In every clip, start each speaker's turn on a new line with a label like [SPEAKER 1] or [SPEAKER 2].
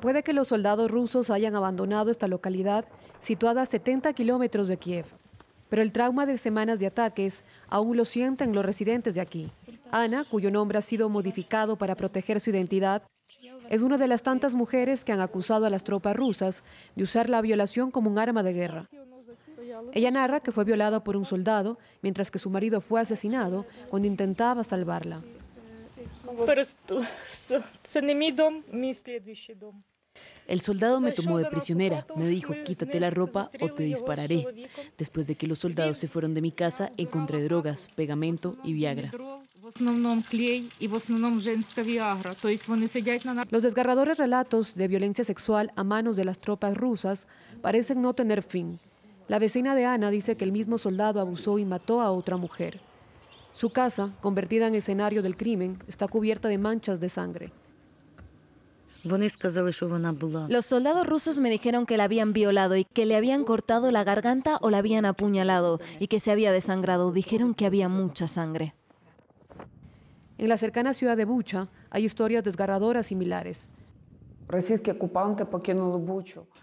[SPEAKER 1] Puede que los soldados rusos hayan abandonado esta localidad situada a 70 kilómetros de Kiev, pero el trauma de semanas de ataques aún lo sienten los residentes de aquí. Ana, cuyo nombre ha sido modificado para proteger su identidad, es una de las tantas mujeres que han acusado a las tropas rusas de usar la violación como un arma de guerra. Ella narra que fue violada por un soldado mientras que su marido fue asesinado cuando intentaba salvarla. El soldado me tomó de prisionera, me dijo, quítate la ropa o te dispararé. Después de que los soldados se fueron de mi casa, encontré drogas, pegamento y Viagra.
[SPEAKER 2] Los desgarradores
[SPEAKER 1] relatos de violencia sexual a manos de las tropas rusas parecen no tener fin. La vecina de Ana dice que el mismo soldado abusó y mató a otra mujer. Su casa, convertida en escenario del crimen, está cubierta de manchas de sangre.
[SPEAKER 2] Los
[SPEAKER 1] soldados rusos me dijeron que la habían violado y que le habían cortado la garganta o la habían apuñalado y que se había desangrado. Dijeron que había mucha sangre. En la cercana ciudad de Bucha hay historias desgarradoras similares.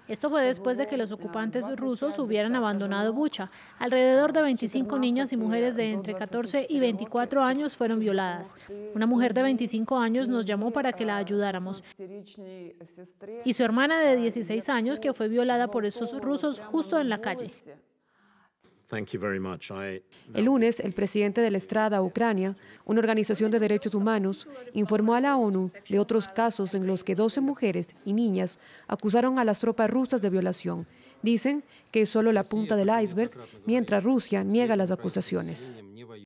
[SPEAKER 2] Esto fue después de que los ocupantes rusos hubieran abandonado Bucha. Alrededor de 25 niñas y mujeres de entre 14 y 24 años fueron violadas. Una mujer de 25 años nos llamó para que la ayudáramos. Y su hermana de 16 años que fue violada por esos rusos justo en la calle. El lunes, el presidente de la Estrada Ucrania,
[SPEAKER 1] una organización de derechos humanos, informó a la ONU de otros casos en los que 12 mujeres y niñas acusaron a las tropas rusas de violación. Dicen que es solo la punta del iceberg, mientras Rusia niega las acusaciones.